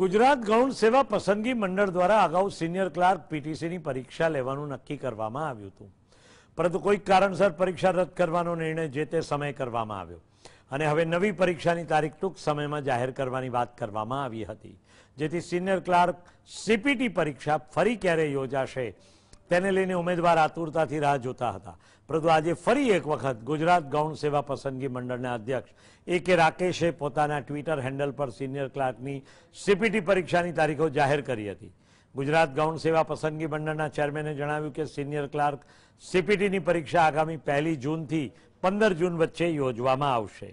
ગુજરાત ગૌણ સેવા પસંદગી મંડળ દ્વારા આગાવ સિનિયર ક્લાર્ક પટીસી ની પરીક્ષા લેવાનું નક્કી કરવામાં આવ્યું હતું પરંતુ કોઈ કારણસર પરીક્ષા રદ કરવાનો નિર્ણય જે તે સમય કરવામાં આવ્યો અને હવે નવી પરીક્ષા ની તારીખ ટુક સમયમાં જાહેર કરવાની વાત કરવામાં આવી હતી જેથી સિનિયર ક્લાર્ક સીપીટી પરીક્ષા ફરી ક્યારે યોજાશે તેને લેને ઉમેદવાર આતુરતાથી રાહ જોતા હતા પરંતુ આજે ફરી એક વખત ગુજરાત ગૌણ સેવા પસંદગી મંડળના અધ્યક્ષ એકે રાકેશે પોતાના ટ્વિટર હેન્ડલ પર સિનિયર ક્લાર્કની સીપીટી પરીક્ષાની તારીખો જાહેર કરી હતી ગુજરાત ગૌણ સેવા પસંદગી મંડળના ચેરમેને જણાવ્યું કે સિનિયર ક્લાર્ક સીપીટીની પરીક્ષા આગામી 1 જૂન થી 15 જૂન વચ્ચે યોજવામાં આવશે